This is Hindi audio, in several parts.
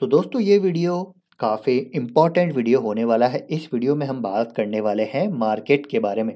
तो दोस्तों ये वीडियो काफ़ी इम्पॉर्टेंट वीडियो होने वाला है इस वीडियो में हम बात करने वाले हैं मार्केट के बारे में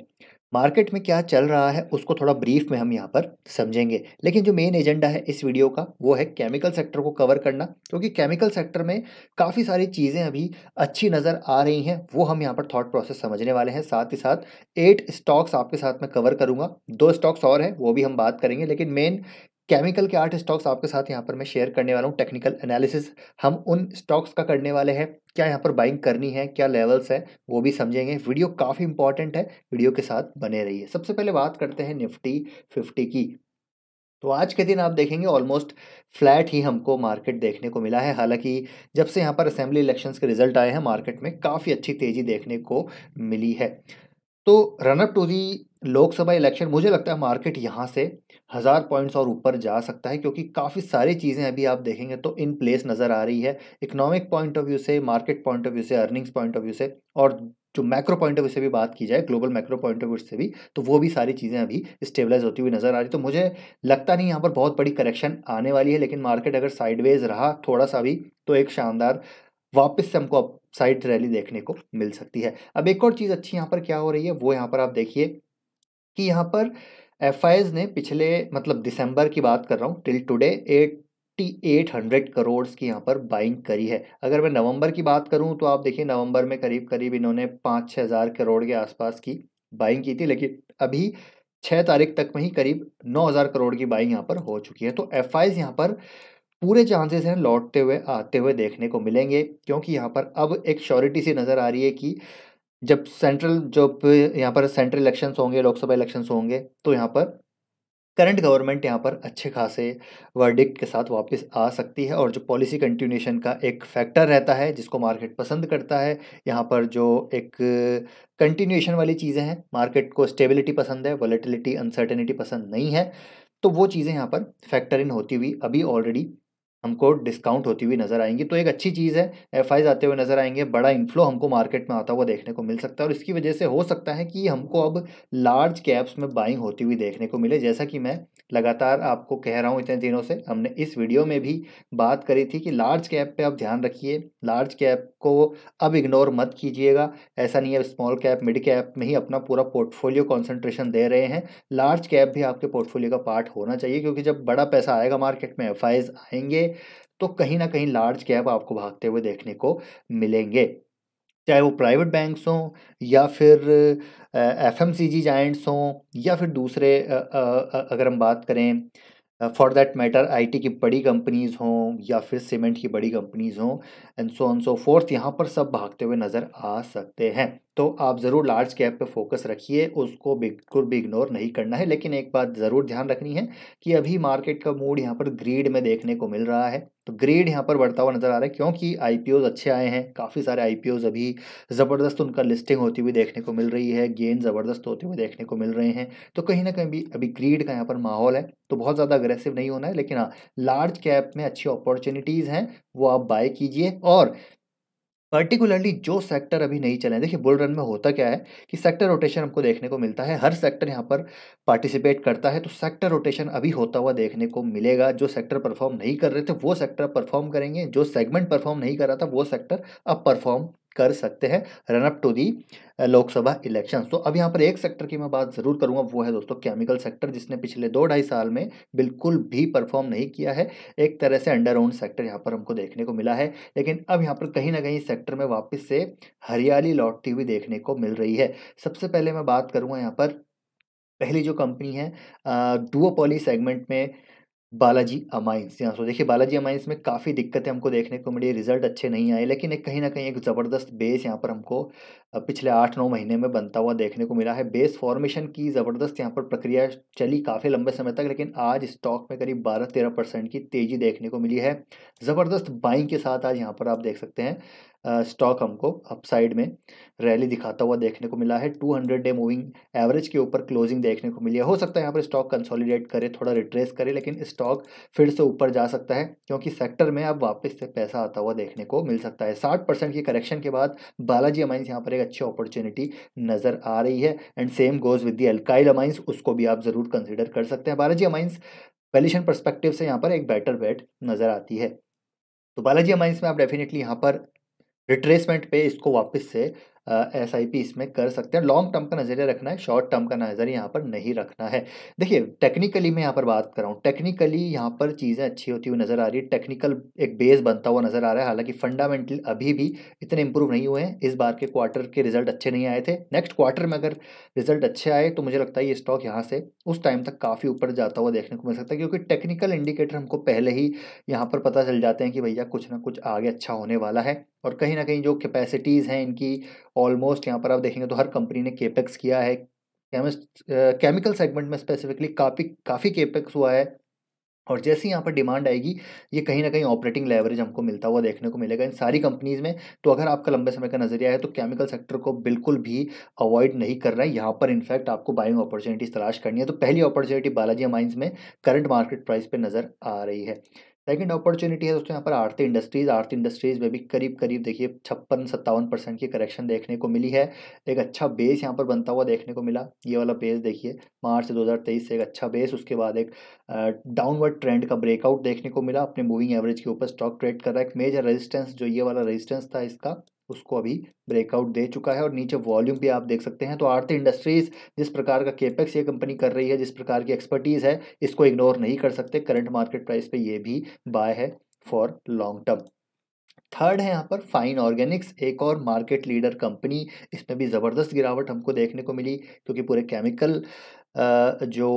मार्केट में क्या चल रहा है उसको थोड़ा ब्रीफ में हम यहाँ पर समझेंगे लेकिन जो मेन एजेंडा है इस वीडियो का वो है केमिकल सेक्टर को कवर करना क्योंकि तो केमिकल सेक्टर में काफ़ी सारी चीज़ें अभी अच्छी नज़र आ रही हैं वो हम यहाँ पर थॉट प्रोसेस समझने वाले हैं साथ ही साथ एट स्टॉक्स आपके साथ में कवर करूँगा दो स्टॉक्स और हैं वो भी हम बात करेंगे लेकिन मेन केमिकल के आठ स्टॉक्स आपके साथ यहाँ पर मैं शेयर करने वाला हूँ टेक्निकल एनालिसिस हम उन स्टॉक्स का करने वाले हैं क्या यहाँ पर बाइंग करनी है क्या लेवल्स है वो भी समझेंगे वीडियो काफ़ी इंपॉर्टेंट है वीडियो के साथ बने रहिए सबसे पहले बात करते हैं निफ्टी फिफ्टी की तो आज के दिन आप देखेंगे ऑलमोस्ट फ्लैट ही हमको मार्केट देखने को मिला है हालांकि जब से यहाँ पर असेंबली इलेक्शंस के रिजल्ट आए हैं मार्केट में काफ़ी अच्छी तेज़ी देखने को मिली है तो run up to the Lok Sabha election मुझे लगता है मार्केट यहाँ से हज़ार पॉइंट्स और ऊपर जा सकता है क्योंकि काफ़ी सारी चीज़ें अभी आप देखेंगे तो इन प्लेस नज़र आ रही है इकोनॉमिक पॉइंट ऑफ व्यू से मार्केट पॉइंट ऑफ व्यू से अर्निंग्स पॉइंट ऑफ व्यू से और जो मैक्रो पॉइंट ऑफ व्यू से भी बात की जाए global macro point of view से भी तो वो भी सारी चीज़ें अभी स्टेबलाइज होती हुई नज़र आ रही तो मुझे लगता नहीं यहाँ पर बहुत बड़ी करेक्शन आने वाली है लेकिन मार्केट अगर साइडवेज रहा थोड़ा सा भी तो एक शानदार वापस से हमको साइड रैली देखने को मिल सकती है अब एक और चीज़ अच्छी यहाँ पर क्या हो रही है वो यहाँ पर आप देखिए कि यहाँ पर एफ ने पिछले मतलब दिसंबर की बात कर रहा हूँ till today eight eight hundred crore की यहाँ पर बाइंग करी है अगर मैं नवंबर की बात करूँ तो आप देखिए नवंबर में करीब करीब इन्होंने पाँच छः हज़ार करोड़ के आसपास की बाइंग की थी लेकिन अभी छः तारीख तक में ही करीब नौ हज़ार करोड़ की बाइंग यहाँ पर हो चुकी है तो एफ यहाँ पर पूरे चांसेस हैं लौटते हुए आते हुए देखने को मिलेंगे क्योंकि यहाँ पर अब एक श्योरिटी सी नज़र आ रही है कि जब सेंट्रल जब यहाँ पर सेंट्रल इलेक्शंस होंगे लोकसभा इलेक्शंस होंगे तो यहाँ पर करंट गवर्नमेंट यहाँ पर अच्छे खासे वर्डिक्ट के साथ वापस आ सकती है और जो पॉलिसी कंटिन्यूशन का एक फैक्टर रहता है जिसको मार्केट पसंद करता है यहाँ पर जो एक कंटिन्यूशन वाली चीज़ें हैं मार्केट को स्टेबिलिटी पसंद है वॉलेटिलिटी अनसर्टेनिटी पसंद नहीं है तो वो चीज़ें यहाँ पर फैक्टर इन होती हुई अभी ऑलरेडी हमको डिस्काउंट होती हुई नज़र आएंगी तो एक अच्छी चीज़ है एफ आते हुए नज़र आएंगे बड़ा इन्फ्लो हमको मार्केट में आता हुआ देखने को मिल सकता है और इसकी वजह से हो सकता है कि हमको अब लार्ज कैप्स में बाइंग होती हुई देखने को मिले जैसा कि मैं लगातार आपको कह रहा हूँ इतने दिनों से हमने इस वीडियो में भी बात करी थी कि लार्ज कैप पे आप ध्यान रखिए लार्ज कैप को अब इग्नोर मत कीजिएगा ऐसा नहीं है स्मॉल कैप मिड कैप में ही अपना पूरा पोर्टफोलियो कॉन्सेंट्रेशन दे रहे हैं लार्ज कैप भी आपके पोर्टफोलियो का पार्ट होना चाहिए क्योंकि जब बड़ा पैसा आएगा मार्केट में एफ आएंगे तो कहीं ना कहीं लार्ज कैप आपको भागते हुए देखने को मिलेंगे चाहे वो प्राइवेट बैंक्स हों या फिर F M C G giants हों या फिर दूसरे आ, आ, आ, अगर हम बात करें फॉर देट मैटर आईटी की बड़ी कंपनीज़ हों या फिर सीमेंट की बड़ी कंपनीज़ हों and so and so forth यहाँ पर सब भागते हुए नज़र आ सकते हैं तो आप ज़रूर लार्ज कैप पे फोकस रखिए उसको बिल्कुल भी इग्नोर नहीं करना है लेकिन एक बात ज़रूर ध्यान रखनी है कि अभी मार्केट का मूड यहाँ पर ग्रीड में देखने को मिल रहा है तो ग्रेड यहाँ पर बढ़ता हुआ नज़र आ रहा है क्योंकि आई अच्छे आए हैं काफ़ी सारे आई अभी ज़बरदस्त उनका लिस्टिंग होती हुई देखने को मिल रही है गेन ज़बरदस्त होते हुए देखने को मिल रहे हैं तो कहीं ना कहीं भी अभी ग्रीड का यहाँ पर माहौल है तो बहुत ज़्यादा अग्रेसिव नहीं होना है लेकिन हाँ लार्ज कैप में अच्छी अपॉर्चुनिटीज़ हैं वो आप बाय कीजिए और पर्टिकुलरली जो सेक्टर अभी नहीं चले देखिए बुल रन में होता क्या है कि सेक्टर रोटेशन हमको देखने को मिलता है हर सेक्टर यहाँ पर पार्टिसिपेट करता है तो सेक्टर रोटेशन अभी होता हुआ देखने को मिलेगा जो सेक्टर परफॉर्म नहीं कर रहे थे वो सेक्टर परफॉर्म करेंगे जो सेगमेंट परफॉर्म नहीं कर रहा था वो सेक्टर अब परफॉर्म कर सकते हैं run up to the Lok Sabha elections तो अब यहाँ पर एक सेक्टर की मैं बात ज़रूर करूँगा वो है दोस्तों केमिकल सेक्टर जिसने पिछले दो ढाई साल में बिल्कुल भी परफॉर्म नहीं किया है एक तरह से अंडर सेक्टर यहाँ पर हमको देखने को मिला है लेकिन अब यहाँ पर कहीं ना कहीं सेक्टर में वापस से हरियाली लौटती हुई देखने को मिल रही है सबसे पहले मैं बात करूँगा यहाँ पर पहली जो कंपनी है डुओपोली सेगमेंट में बालाजी अमाइंस यहाँ सो देखिए बालाजी अमाइंस में काफ़ी दिक्कतें हमको देखने को मिली रिजल्ट अच्छे नहीं आए लेकिन एक कहीं ना कहीं एक ज़बरदस्त बेस यहाँ पर हमको पिछले आठ नौ महीने में बनता हुआ देखने को मिला है बेस फॉर्मेशन की ज़बरदस्त यहाँ पर प्रक्रिया चली काफ़ी लंबे समय तक लेकिन आज स्टॉक में करीब बारह तेरह परसेंट की तेज़ी देखने को मिली है ज़बरदस्त बाइंग के साथ आज यहाँ पर आप देख सकते हैं स्टॉक हमको अपसाइड में रैली दिखाता हुआ देखने को मिला है 200 डे मूविंग एवरेज के ऊपर क्लोजिंग देखने को मिली है हो सकता है यहाँ पर स्टॉक कंसोलिडेट करे थोड़ा रिट्रेस करे लेकिन स्टॉक फिर से ऊपर जा सकता है क्योंकि सेक्टर में अब वापस से पैसा आता हुआ देखने को मिल सकता है साठ परसेंट की करेक्शन के बाद बालाजी अमाइंस यहाँ पर एक अच्छी अपॉर्चुनिटी नज़र आ रही है and same goes with the alkyl amines उसको भी आप ज़रूर कंसिडर कर सकते हैं बालाजी अमाइंस वैल्यूशन परस्पेक्टिव से यहाँ पर एक बेटर बेट नज़र आती है तो बालाजी अमाइंस में आप डेफिनेटली यहाँ पर रिट्रेसमेंट पे इसको वापस से एस आई पी इसमें कर सकते हैं लॉन्ग टर्म का नज़रिया रखना है शॉर्ट टर्म का नज़रिया यहाँ पर नहीं रखना है देखिए टेक्निकली मैं यहाँ पर बात कर रहा हूँ टेक्निकली यहाँ पर चीज़ें अच्छी होती हुई नज़र आ रही है टेक्निकल एक बेस बनता हुआ नज़र आ रहा है हालांकि फंडामेंटल अभी भी इतने इंप्रूव नहीं हुए हैं इस बार के क्वार्टर के रिजल्ट अच्छे नहीं आए थे नेक्स्ट क्वार्टर में अगर रिजल्ट अच्छे आए तो मुझे लगता है ये स्टॉक यहाँ से उस टाइम तक काफ़ी ऊपर जाता हुआ देखने को मिल सकता है क्योंकि टेक्निकल इंडिकेटर हमको पहले ही यहाँ पर पता चल जाते हैं कि भैया कुछ ना कुछ आगे अच्छा होने वाला है और कहीं ना कहीं जो कैपेसिटीज़ हैं इनकी ऑलमोस्ट यहाँ पर आप देखेंगे तो हर कंपनी ने केपेक्स किया है केमिकल सेगमेंट में स्पेसिफिकली काफ़ी काफ़ी केपेक्स हुआ है और जैसे यहाँ पर डिमांड आएगी ये कहीं ना कहीं ऑपरेटिंग लेवरेज हमको मिलता हुआ देखने को मिलेगा इन सारी कंपनीज़ में तो अगर आपका लंबे समय का नजरिया है तो केमिकल सेक्टर को बिल्कुल भी अवॉइड नहीं करना है यहाँ पर इनफैक्ट आपको बाइंग अपॉर्चुनिटीज़ तलाश करनी है तो पहली अपॉर्चुनिटी बालाजी माइंस में करंट मार्केट प्राइस पर नज़र आ रही है सेकंड अपॉर्चुनिटी है दोस्तों यहाँ पर आरती इंडस्ट्रीज आरती इंडस्ट्रीज में भी करीब करीब देखिए छप्पन सत्तावन परसेंट की करेक्शन देखने को मिली है एक अच्छा बेस यहाँ पर बनता हुआ देखने को मिला ये वाला बेस देखिए मार्च 2023 से एक अच्छा बेस उसके बाद एक डाउनवर्ड ट्रेंड का ब्रेकआउट देखने को मिला अपने मूविंग एवरेज के ऊपर स्टॉक ट्रेड कर रहा है एक मेजर रजिस्टेंस जो ये वाला रजिस्टेंस था इसका उसको अभी ब्रेकआउट दे चुका है और नीचे वॉल्यूम भी आप देख सकते हैं तो आरती इंडस्ट्रीज जिस प्रकार का केपेक्स ये कंपनी कर रही है जिस प्रकार की एक्सपर्टीज़ है इसको इग्नोर नहीं कर सकते करंट मार्केट प्राइस पे ये भी बाय है फॉर लॉन्ग टर्म थर्ड है यहाँ पर फाइन ऑर्गेनिक्स एक और मार्केट लीडर कंपनी इसमें भी ज़बरदस्त गिरावट हमको देखने को मिली क्योंकि पूरे केमिकल जो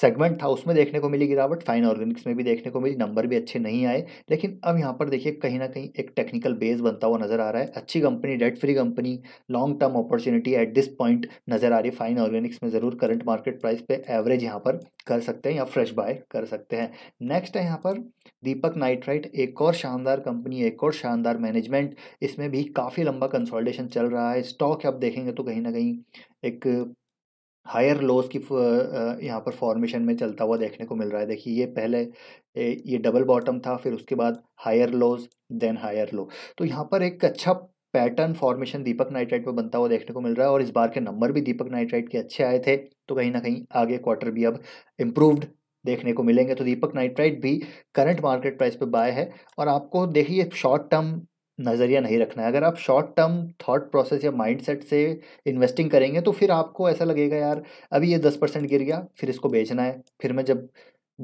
सेगमेंट था उसमें देखने को मिली गिरावट फाइन ऑर्गेनिक्स में भी देखने को मिली नंबर भी अच्छे नहीं आए लेकिन अब यहाँ पर देखिए कहीं ना कहीं एक टेक्निकल बेस बनता हुआ नजर आ रहा है अच्छी company debt free company long term opportunity at this point नजर आ रही है फाइन ऑर्गेनिक्स में ज़रूर करंट मार्केट प्राइस पे एवरेज यहाँ पर कर सकते हैं या फ्रेश बाय कर सकते हैं नेक्स्ट है यहाँ पर दीपक नाइट्राइट एक और शानदार कंपनी एक और शानदार मैनेजमेंट इसमें भी काफ़ी लंबा कंसोल्टेशन चल रहा है स्टॉक अब देखेंगे तो कहीं ना कहीं एक हायर लोस की यहाँ पर फॉर्मेशन में चलता हुआ देखने को मिल रहा है देखिए ये पहले ये डबल बॉटम था फिर उसके बाद higher lows then higher low तो यहाँ पर एक अच्छा पैटर्न फॉर्मेशन दीपक नाइट्राइट में बनता हुआ देखने को मिल रहा है और इस बार के नंबर भी दीपक नाइट्राइट के अच्छे आए थे तो कहीं ना कहीं आगे क्वार्टर भी अब इम्प्रूव्ड देखने को मिलेंगे तो दीपक नाइट्राइट भी करंट मार्केट प्राइस पर बाय है और आपको देखिए शॉर्ट टर्म नज़रिया नहीं रखना है अगर आप शॉर्ट टर्म थॉट प्रोसेस या माइंडसेट से इन्वेस्टिंग करेंगे तो फिर आपको ऐसा लगेगा यार अभी ये दस परसेंट गिर गया फिर इसको बेचना है फिर मैं जब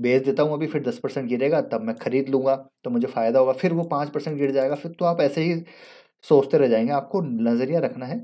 बेच देता हूँ अभी फिर दस परसेंट गिरेगा तब मैं ख़रीद लूँगा तो मुझे फ़ायदा होगा फिर वो पाँच परसेंट गिर जाएगा फिर तो आप ऐसे ही सोचते रह जाएंगे आपको नज़रिया रखना है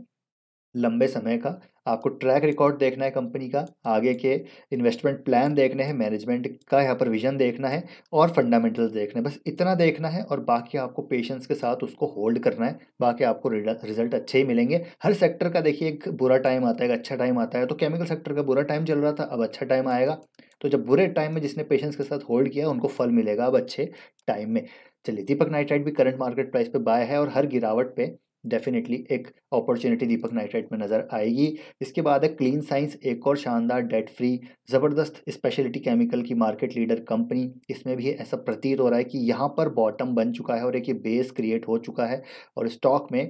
लंबे समय का आपको ट्रैक रिकॉर्ड देखना है कंपनी का आगे के इन्वेस्टमेंट प्लान देखने हैं मैनेजमेंट का यहाँ पर विजन देखना है और फंडामेंटल्स देखने हैं बस इतना देखना है और बाकी आपको पेशेंस के साथ उसको होल्ड करना है बाकी आपको रिजल्ट अच्छे ही मिलेंगे हर सेक्टर का देखिए एक बुरा टाइम आता है एक अच्छा टाइम आता है तो केमिकल सेक्टर का बुरा टाइम चल रहा था अब अच्छा टाइम आएगा तो जब बुरे टाइम में जिसने पेशेंस के साथ होल्ड किया उनको फल मिलेगा अब अच्छे टाइम में चलिए दीपक नाइट्राइट भी करंट मार्केट प्राइस पर बाय है और हर गिरावट पर डेफिनेटली एक अपॉर्चुनिटी दीपक नाइट्राइट में नज़र आएगी इसके बाद है क्लीन साइंस एक और शानदार डेट फ्री ज़बरदस्त स्पेशलिटी केमिकल की मार्केट लीडर कंपनी इसमें भी ऐसा प्रतीत हो रहा है कि यहाँ पर बॉटम बन चुका है और एक ये बेस क्रिएट हो चुका है और स्टॉक में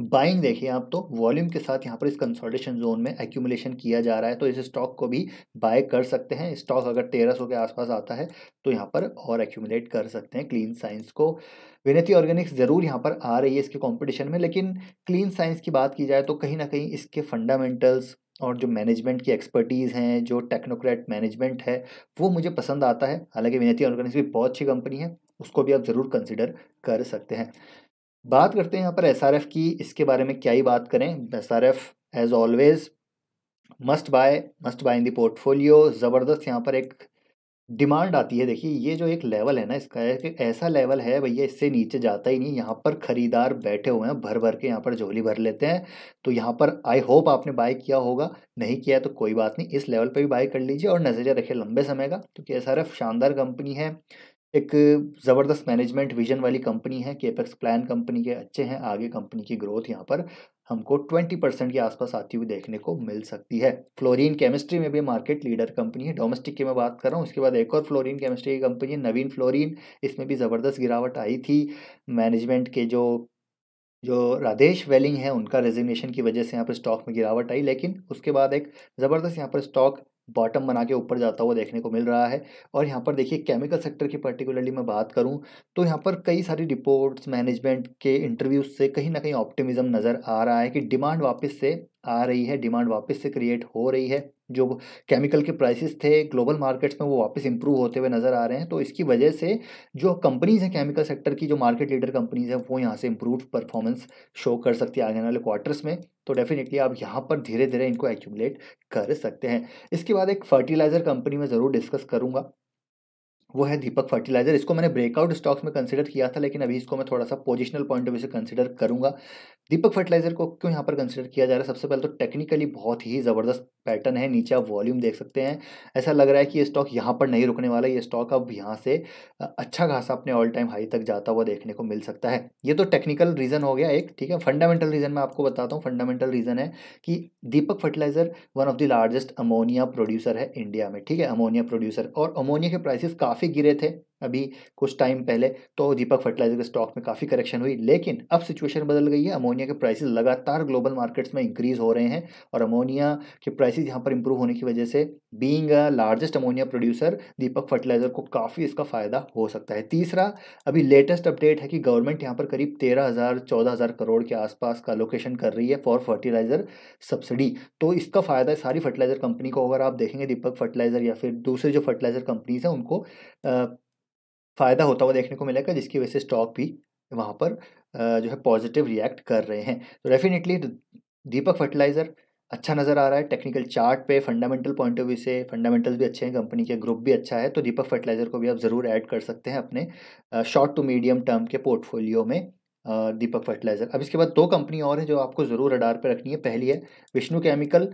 बाइंग देखिए आप तो वॉल्यूम के साथ यहाँ पर इस कंसोलिडेशन जोन में एक्यूमुलेशन किया जा रहा है तो इस स्टॉक को भी बाय कर सकते हैं स्टॉक अगर तेरह सौ के आसपास आता है तो यहाँ पर और एक्यूमुलेट कर सकते हैं क्लीन साइंस को विनती ऑर्गेनिक्स ज़रूर यहाँ पर आ रही है इसके कंपटीशन में लेकिन क्लीन साइंस की बात की जाए तो कहीं ना कहीं इसके फंडामेंटल्स और जो मैनेजमेंट की एक्सपर्टीज़ हैं जो टेक्नोक्रेट मैनेजमेंट है वो मुझे पसंद आता है हालांकि विनती ऑर्गेनिक्स भी बहुत अच्छी कंपनी है उसको भी आप ज़रूर कंसिडर कर सकते हैं बात करते हैं यहाँ पर एस की इसके बारे में क्या ही बात करें S R F as always must buy must buy in the portfolio ज़बरदस्त यहाँ पर एक डिमांड आती है देखिए ये जो एक लेवल है ना इसका एक ऐसा लेवल है भैया इससे नीचे जाता ही नहीं यहाँ पर ख़रीदार बैठे हुए हैं भर भर के यहाँ पर झोली भर लेते हैं तो यहाँ पर आई होप आपने बाय किया होगा नहीं किया तो कोई बात नहीं इस लेवल पर भी बाय कर लीजिए और नज़रिया रखिए लंबे समय का क्योंकि एस शानदार कंपनी है एक ज़बरदस्त मैनेजमेंट विजन वाली कंपनी है केपेक्स प्लान कंपनी के अच्छे हैं आगे कंपनी की ग्रोथ यहाँ पर हमको 20 परसेंट के आसपास आती हुई देखने को मिल सकती है फ्लोरीन केमिस्ट्री में भी मार्केट लीडर कंपनी है डोमेस्टिक की मैं बात कर रहा हूँ उसके बाद एक और फ्लोरीन केमिस्ट्री की कंपनी है नवीन फ्लोरिन इसमें भी ज़बरदस्त गिरावट आई थी मैनेजमेंट के जो जो राधेश वेलिंग है उनका रेजिग्नेशन की वजह से यहाँ पर स्टॉक में गिरावट आई लेकिन उसके बाद एक ज़बरदस्त यहाँ पर स्टॉक बॉटम बना के ऊपर जाता हुआ देखने को मिल रहा है और यहाँ पर देखिए केमिकल सेक्टर की पर्टिकुलरली मैं बात करूँ तो यहाँ पर कई सारी रिपोर्ट्स मैनेजमेंट के इंटरव्यूज से कहीं ना कहीं ऑप्टिमिज्म नज़र आ रहा है कि डिमांड वापस से आ रही है डिमांड वापस से क्रिएट हो रही है जो केमिकल के प्राइसेस थे ग्लोबल मार्केट्स में वो वापस इंप्रूव होते हुए नज़र आ रहे हैं तो इसकी वजह से जो कंपनीज़ हैं केमिकल सेक्टर की जो मार्केट लीडर कंपनीज़ हैं वो यहाँ से इंप्रूव परफॉर्मेंस शो कर सकती है आगे वाले क्वार्टर्स में तो डेफिनेटली आप यहाँ पर धीरे धीरे इनको एक्यूमलेट कर सकते हैं इसके बाद एक फर्टिलाइज़र कंपनी में ज़रूर डिस्कस करूँगा वो है दीपक फर्टिलाइज़र इसको मैंने ब्रेकआउट स्टॉक्स में कंसिडर किया था लेकिन अभी इसको मैं थोड़ा सा पोजिशनल पॉइंट ऑफ व्यू से कंसिडर करूंगा दीपक फर्टिलाइज़र को क्यों यहाँ पर कंसिडर किया जा रहा है सबसे पहले तो टेक्निकली बहुत ही ज़बरदस्त पैटर्न है नीचे आप वॉल्यूम देख सकते हैं ऐसा लग रहा है कि ये स्टॉक यहाँ पर नहीं रुकने वाला ये स्टॉक अब यहाँ से अच्छा खासा अपने ऑल टाइम हाई तक जाता हुआ देखने को मिल सकता है ये तो टेक्निकल रीज़न हो गया एक ठीक है फंडामेंटल रीज़न मैं आपको बताता हूँ फंडामेंटल रीज़न है कि Deepak fertiliser one of the largest ammonia producer है इंडिया में ठीक है अमोनिया प्रोड्यूसर और अमोनिया के प्राइसेस काफ़ी गिरे थे अभी कुछ टाइम पहले तो दीपक फर्टिलाइजर के स्टॉक में काफ़ी करेक्शन हुई लेकिन अब सिचुएशन बदल गई है अमोनिया के प्राइसेस लगातार ग्लोबल मार्केट्स में इंक्रीज़ हो रहे हैं और अमोनिया के प्राइसेस यहाँ पर इंप्रूव होने की वजह से being a largest ammonia producer Deepak fertiliser को काफ़ी इसका फ़ायदा हो सकता है तीसरा अभी लेटेस्ट अपडेट है कि गवर्नमेंट यहाँ पर करीब तेरह हज़ार चौदह हज़ार करोड़ के आसपास का लोकेशन कर रही है फॉर फर्टिलाइज़र सब्सिडी तो इसका फ़ायदा सारी फर्टिलाइज़र कंपनी को अगर आप देखेंगे दीपक फर्टिलाइज़र या फिर दूसरे जो फर्टिलाइज़र कंपनीज़ हैं उनको फ़ायदा होता हुआ देखने को मिलेगा जिसकी वजह से स्टॉक भी वहाँ पर जो है पॉजिटिव रिएक्ट कर रहे हैं तो डेफिनेटली दीपक फर्टिलाइज़र अच्छा नज़र आ रहा है टेक्निकल चार्ट पे फंडामेंटल पॉइंट ऑफ व्यू से फंडामेंटल्स भी अच्छे हैं कंपनी के ग्रुप भी अच्छा है तो दीपक फर्टिलाइज़र को भी आप ज़रूर ऐड कर सकते हैं अपने शॉर्ट टू मीडियम टर्म के पोर्टफोलियो में दीपक फर्टिलाइज़र अब इसके बाद दो कंपनी और हैं जो आपको ज़रूर अडार पर रखनी है पहली है विष्णु केमिकल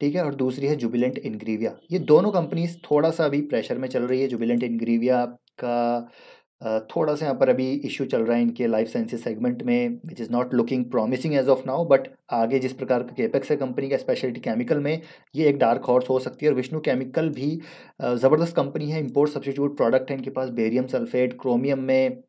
ठीक है और दूसरी है जुबिलेंट इन्ग्रीविया ये दोनों कंपनीज थोड़ा सा अभी प्रेशर में चल रही है जुबिलेंट इनग्रीविया का थोड़ा सा यहाँ पर अभी इश्यू चल रहा है इनके लाइफ साइंसेज सेगमेंट में which is not looking promising as of now but आगे जिस प्रकार का केपेक्स है कंपनी का स्पेशलिटी केमिकल में ये एक डार्क हॉर्स हो सकती है और विष्णु केमिकल भी ज़बरदस्त कंपनी है इम्पोर्ट सब्सटीट्यूट प्रोडक्ट है इनके पास बेरियम सल्फेट क्रोमियम में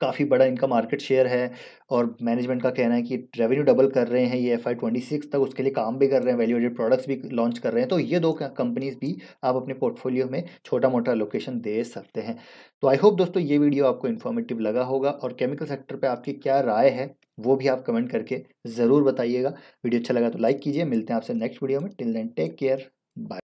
काफ़ी बड़ा इनका मार्केट शेयर है और मैनेजमेंट का कहना है कि रेवेन्यू डबल कर रहे हैं ये एफ आई ट्वेंटी सिक्स तक उसके लिए काम भी कर रहे हैं वैल्यू एडेड प्रोडक्ट्स भी लॉन्च कर रहे हैं तो ये दो कंपनीज भी आप अपने पोर्टफोलियो में छोटा मोटा लोकेशन दे सकते हैं तो आई होप दोस्तों ये वीडियो आपको इन्फॉर्मेटिव लगा होगा और केमिकल सेक्टर पर आपकी क्या राय है वो भी आप कमेंट करके ज़रूर बताइएगा वीडियो अच्छा लगा तो लाइक कीजिए मिलते हैं आपसे नेक्स्ट वीडियो में till then take care bye